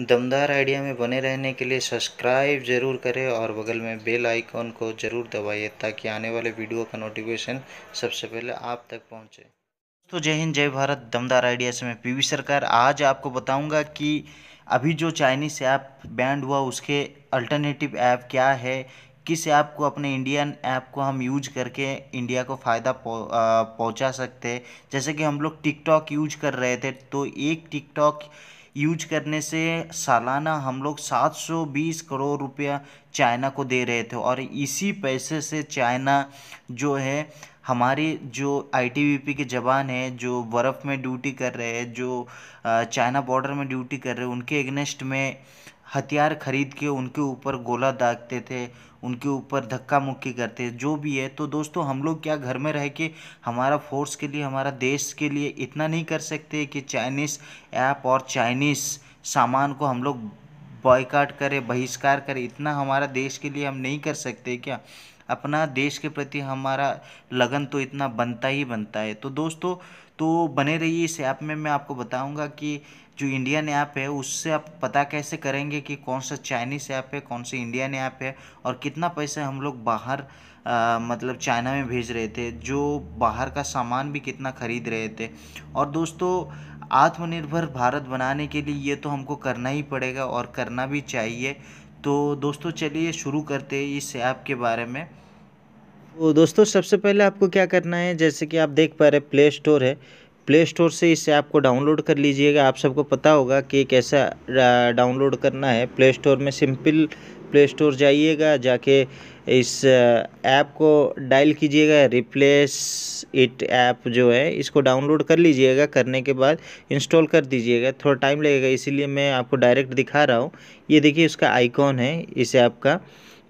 दमदार आइडिया में बने रहने के लिए सब्सक्राइब जरूर करें और बगल में बेल आइकॉन को ज़रूर दबाइए ताकि आने वाले वीडियो का नोटिफिकेशन सबसे पहले आप तक पहुंचे तो जय हिंद जय भारत दमदार आइडिया से मैं पीवी सरकार आज आपको बताऊंगा कि अभी जो चाइनीस ऐप बैंड हुआ उसके अल्टरनेटिव ऐप क्या है किस ऐप को अपने इंडियन ऐप को हम यूज करके इंडिया को फ़ायदा पहुँचा सकते हैं जैसे कि हम लोग टिकटॉक यूज कर रहे थे तो एक टिकटॉक यूज करने से सालाना हम लोग 720 करोड़ रुपया चाइना को दे रहे थे और इसी पैसे से चाइना जो है हमारी जो आईटीबीपी के जवान हैं जो बर्फ़ में ड्यूटी कर रहे हैं जो चाइना बॉर्डर में ड्यूटी कर रहे हैं उनके एगनेस्ट में हथियार खरीद के उनके ऊपर गोला दागते थे उनके ऊपर धक्का मुक्की करते जो भी है तो दोस्तों हम लोग क्या घर में रह के हमारा फोर्स के लिए हमारा देश के लिए इतना नहीं कर सकते कि चाइनीज़ ऐप और चाइनीज़ सामान को हम लोग बॉयकाट करें बहिष्कार करें इतना हमारा देश के लिए हम नहीं कर सकते क्या अपना देश के प्रति हमारा लगन तो इतना बनता ही बनता है तो दोस्तों तो बने रहिए इस ऐप में मैं आपको बताऊंगा कि जो इंडियन ऐप है उससे आप पता कैसे करेंगे कि कौन सा चाइनीस ऐप है कौन सा इंडियन ऐप है और कितना पैसा हम लोग बाहर आ, मतलब चाइना में भेज रहे थे जो बाहर का सामान भी कितना ख़रीद रहे थे और दोस्तों आत्मनिर्भर भारत बनाने के लिए ये तो हमको करना ही पड़ेगा और करना भी चाहिए तो दोस्तों चलिए शुरू करते हैं इस ऐप के बारे में तो दोस्तों सबसे पहले आपको क्या करना है जैसे कि आप देख पा रहे प्ले स्टोर है प्ले स्टोर से इस ऐप को डाउनलोड कर लीजिएगा आप सबको पता होगा कि कैसा डाउनलोड करना है प्ले स्टोर में सिंपल प्ले स्टोर जाइएगा जाके इस ऐप को डायल कीजिएगा रिप्लेस इट ऐप जो है इसको डाउनलोड कर लीजिएगा करने के बाद इंस्टॉल कर दीजिएगा थोड़ा टाइम लगेगा इसीलिए मैं आपको डायरेक्ट दिखा रहा हूँ ये देखिए उसका आइकॉन है इस ऐप का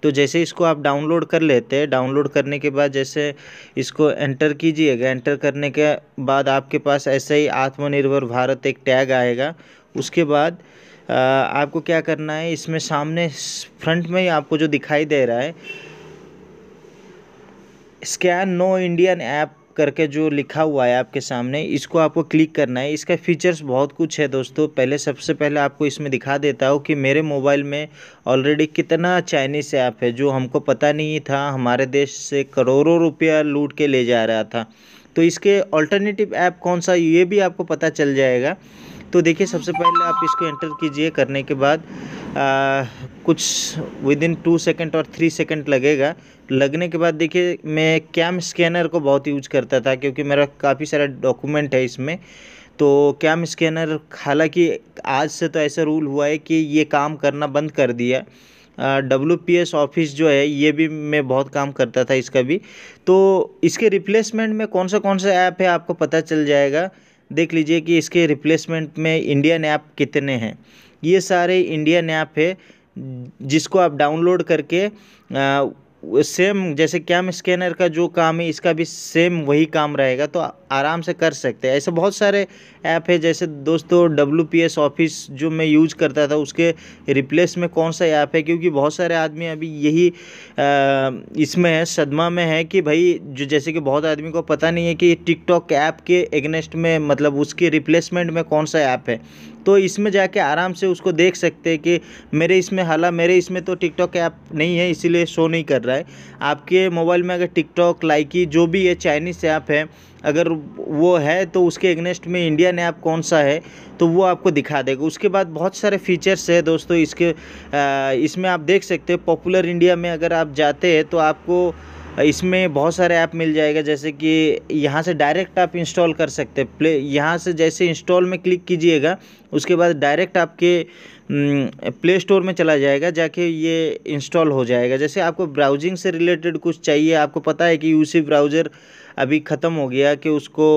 तो जैसे इसको आप डाउनलोड कर लेते हैं डाउनलोड करने के बाद जैसे इसको एंटर कीजिएगा एंटर करने के बाद आपके पास ऐसे ही आत्मनिर्भर भारत एक टैग आएगा उसके बाद आ, आपको क्या करना है इसमें सामने फ्रंट में ही आपको जो दिखाई दे रहा है स्कैन नो इंडियन ऐप करके जो लिखा हुआ है आपके सामने इसको आपको क्लिक करना है इसका फीचर्स बहुत कुछ है दोस्तों पहले सबसे पहले आपको इसमें दिखा देता हूँ कि मेरे मोबाइल में ऑलरेडी कितना चाइनीस ऐप है जो हमको पता नहीं था हमारे देश से करोड़ों रुपया लूट के ले जा रहा था तो इसके ऑल्टरनेटिव ऐप कौन सा ये भी आपको पता चल जाएगा तो देखिए सबसे पहले आप इसको एंटर कीजिए करने के बाद आ, कुछ विद इन टू सेकेंड और थ्री सेकेंड लगेगा लगने के बाद देखिए मैं कैम स्कैनर को बहुत यूज करता था क्योंकि मेरा काफ़ी सारा डॉक्यूमेंट है इसमें तो कैम स्कैनर हालांकि आज से तो ऐसा रूल हुआ है कि ये काम करना बंद कर दिया डब्ल्यू पी एस ऑफिस जो है ये भी मैं बहुत काम करता था इसका भी तो इसके रिप्लेसमेंट में कौन सा कौन सा ऐप है आपको पता चल जाएगा देख लीजिए कि इसके रिप्लेसमेंट में इंडियन ऐप कितने हैं ये सारे इंडियन ऐप है जिसको आप डाउनलोड करके आ, सेम जैसे कैम स्कैनर का जो काम है इसका भी सेम वही काम रहेगा तो आराम से कर सकते हैं ऐसे बहुत सारे ऐप है जैसे दोस्तों डब्ल्यू पी एस ऑफिस जो मैं यूज करता था उसके रिप्लेस में कौन सा ऐप है क्योंकि बहुत सारे आदमी अभी यही इसमें है सदमा में है कि भाई जो जैसे कि बहुत आदमी को पता नहीं है कि टिकटॉक ऐप के एगनेस्ट में मतलब उसके रिप्लेसमेंट में कौन सा ऐप है तो इसमें जाके आराम से उसको देख सकते हैं कि मेरे इसमें हाला मेरे इसमें तो टिकटॉक ऐप नहीं है इसीलिए शो नहीं कर रहा है आपके मोबाइल में अगर टिकटॉक लाइकी जो भी ये चाइनीज़ ऐप है अगर वो है तो उसके एगनेस्ट में इंडियन ऐप कौन सा है तो वो आपको दिखा देगा उसके बाद बहुत सारे फीचर्स है दोस्तों इसके आ, इसमें आप देख सकते हो पॉपुलर इंडिया में अगर आप जाते हैं तो आपको इसमें बहुत सारे ऐप मिल जाएगा जैसे कि यहाँ से डायरेक्ट आप इंस्टॉल कर सकते हैं प्ले यहाँ से जैसे इंस्टॉल में क्लिक कीजिएगा उसके बाद डायरेक्ट आपके प्ले हम्म, स्टोर में चला जाएगा जाके ये इंस्टॉल हो जाएगा जैसे आपको ब्राउजिंग से रिलेटेड कुछ चाहिए आपको पता है कि यूसी ब्राउज़र अभी ख़त्म हो गया कि उसको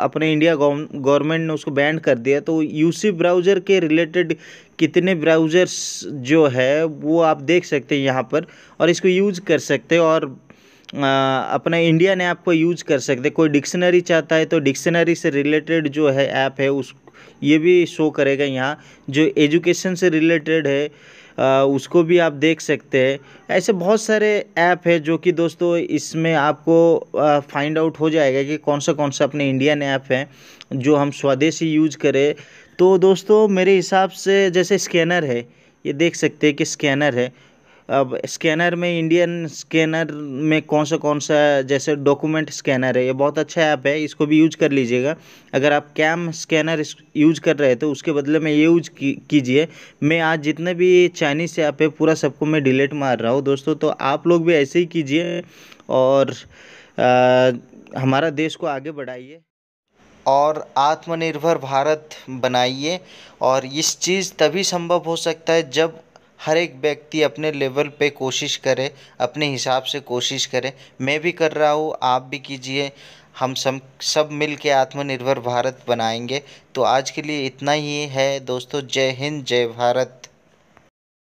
अपने इंडिया गवर्नमेंट ने उसको बैंड कर दिया तो यूसी ब्राउज़र के रिलेटेड कितने ब्राउज़र्स जो है वो आप देख सकते हैं यहाँ पर और इसको यूज कर सकते हैं और अपना इंडियन ऐप को यूज कर सकते कोई डिक्शनरी चाहता है तो डिक्शनरी से रिलेटेड जो है ऐप है उस ये भी शो करेगा यहाँ जो एजुकेशन से रिलेटेड है आ, उसको भी आप देख सकते हैं ऐसे बहुत सारे ऐप है जो कि दोस्तों इसमें आपको फाइंड आउट हो जाएगा कि कौन सा कौन सा अपने इंडियन ऐप है जो हम स्वदेशी यूज करें तो दोस्तों मेरे हिसाब से जैसे स्कैनर है ये देख सकते हैं कि स्कैनर है अब स्कैनर में इंडियन स्कैनर में कौन सा कौन सा जैसे डॉक्यूमेंट स्कैनर है ये बहुत अच्छा ऐप है इसको भी यूज कर लीजिएगा अगर आप कैम स्कैनर यूज कर रहे थे तो उसके बदले में ये यूज की, कीजिए मैं आज जितने भी चाइनीज ऐप है पूरा सबको मैं डिलीट मार रहा हूँ दोस्तों तो आप लोग भी ऐसे ही कीजिए और आ, हमारा देश को आगे बढ़ाइए और आत्मनिर्भर भारत बनाइए और इस चीज़ तभी संभव हो सकता है जब हर एक व्यक्ति अपने लेवल पे कोशिश करे अपने हिसाब से कोशिश करे मैं भी कर रहा हूँ आप भी कीजिए हम सब सब मिल के आत्मनिर्भर भारत बनाएंगे तो आज के लिए इतना ही है दोस्तों जय हिंद जय भारत